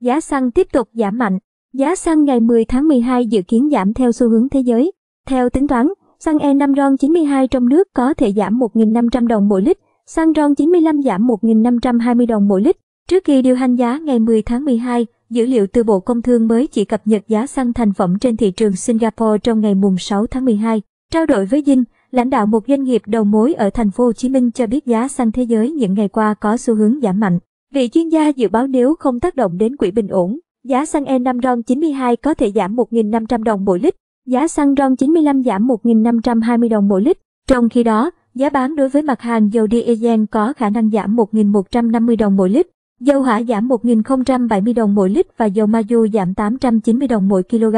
Giá xăng tiếp tục giảm mạnh. Giá xăng ngày 10 tháng 12 dự kiến giảm theo xu hướng thế giới. Theo tính toán, xăng E5 RON 92 trong nước có thể giảm 1.500 đồng mỗi lít, xăng RON 95 giảm 1.520 đồng mỗi lít. Trước khi điều hành giá ngày 10 tháng 12, dữ liệu từ Bộ Công Thương mới chỉ cập nhật giá xăng thành phẩm trên thị trường Singapore trong ngày mùng 6 tháng 12. Trao đổi với Dinh, lãnh đạo một doanh nghiệp đầu mối ở thành phố Hồ Chí Minh cho biết giá xăng thế giới những ngày qua có xu hướng giảm mạnh. Vị chuyên gia dự báo nếu không tác động đến quỹ bình ổn, giá xăng E5 RON 92 có thể giảm 1.500 đồng mỗi lít, giá xăng RON 95 giảm 1.520 đồng mỗi lít. Trong khi đó, giá bán đối với mặt hàng dầu diesel có khả năng giảm 1.150 đồng mỗi lít, dầu hỏa giảm 1.070 đồng mỗi lít và dầu ma du giảm 890 đồng mỗi kg.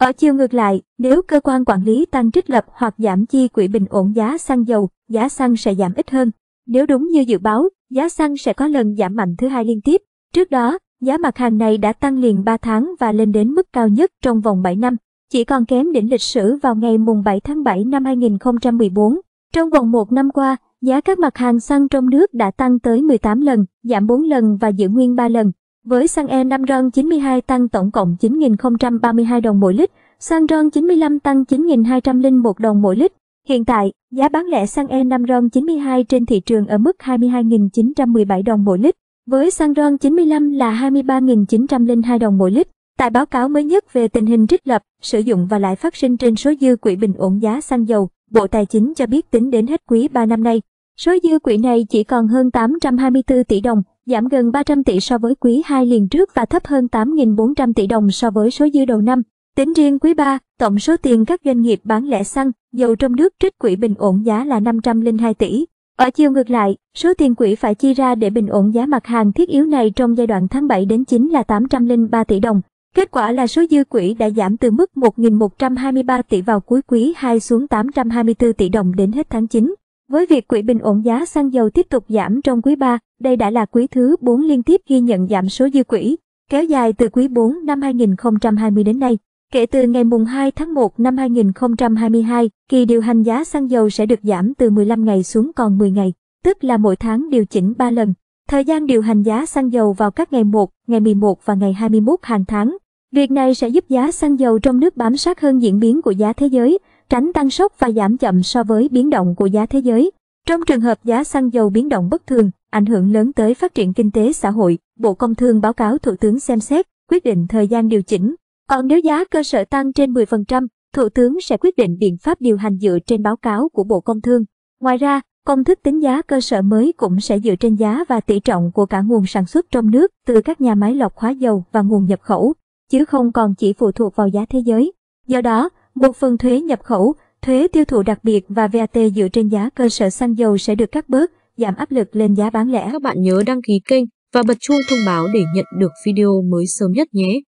Ở chiều ngược lại, nếu cơ quan quản lý tăng trích lập hoặc giảm chi quỹ bình ổn giá xăng dầu, giá xăng sẽ giảm ít hơn. Nếu đúng như dự báo, giá xăng sẽ có lần giảm mạnh thứ hai liên tiếp. Trước đó, giá mặt hàng này đã tăng liền 3 tháng và lên đến mức cao nhất trong vòng 7 năm, chỉ còn kém đỉnh lịch sử vào ngày mùng 7 tháng 7 năm 2014. Trong vòng một năm qua, giá các mặt hàng xăng trong nước đã tăng tới 18 lần, giảm 4 lần và giữ nguyên 3 lần. Với xăng E5 RON 92 tăng tổng cộng 9.032 đồng mỗi lít, xăng RON 95 tăng 9.201 đồng mỗi lít, Hiện tại, giá bán lẻ xăng E5 RON 92 trên thị trường ở mức 22.917 đồng mỗi lít, với xăng RON 95 là 23.902 đồng mỗi lít. Tại báo cáo mới nhất về tình hình trích lập, sử dụng và lãi phát sinh trên số dư quỹ bình ổn giá xăng dầu, Bộ Tài chính cho biết tính đến hết quý 3 năm nay, số dư quỹ này chỉ còn hơn 824 tỷ đồng, giảm gần 300 tỷ so với quý 2 liền trước và thấp hơn 8.400 tỷ đồng so với số dư đầu năm. Tính riêng quý 3, tổng số tiền các doanh nghiệp bán lẻ xăng, dầu trong nước trích quỹ bình ổn giá là 502 tỷ. Ở chiều ngược lại, số tiền quỹ phải chi ra để bình ổn giá mặt hàng thiết yếu này trong giai đoạn tháng 7 đến 9 là 803 tỷ đồng. Kết quả là số dư quỹ đã giảm từ mức 1.123 tỷ vào cuối quý 2 xuống 824 tỷ đồng đến hết tháng 9. Với việc quỹ bình ổn giá xăng dầu tiếp tục giảm trong quý 3, đây đã là quý thứ 4 liên tiếp ghi nhận giảm số dư quỹ, kéo dài từ quý 4 năm 2020 đến nay. Kể từ ngày mùng 2 tháng 1 năm 2022, kỳ điều hành giá xăng dầu sẽ được giảm từ 15 ngày xuống còn 10 ngày, tức là mỗi tháng điều chỉnh 3 lần. Thời gian điều hành giá xăng dầu vào các ngày 1, ngày 11 và ngày 21 hàng tháng. Việc này sẽ giúp giá xăng dầu trong nước bám sát hơn diễn biến của giá thế giới, tránh tăng sốc và giảm chậm so với biến động của giá thế giới. Trong trường hợp giá xăng dầu biến động bất thường, ảnh hưởng lớn tới phát triển kinh tế xã hội, Bộ Công Thương báo cáo Thủ tướng xem xét quyết định thời gian điều chỉnh còn nếu giá cơ sở tăng trên 10%, Thủ tướng sẽ quyết định biện pháp điều hành dựa trên báo cáo của Bộ Công Thương. Ngoài ra, công thức tính giá cơ sở mới cũng sẽ dựa trên giá và tỷ trọng của cả nguồn sản xuất trong nước từ các nhà máy lọc hóa dầu và nguồn nhập khẩu, chứ không còn chỉ phụ thuộc vào giá thế giới. Do đó, một phần thuế nhập khẩu, thuế tiêu thụ đặc biệt và VAT dựa trên giá cơ sở xăng dầu sẽ được cắt bớt, giảm áp lực lên giá bán lẻ. Các bạn nhớ đăng ký kênh và bật chuông thông báo để nhận được video mới sớm nhất nhé.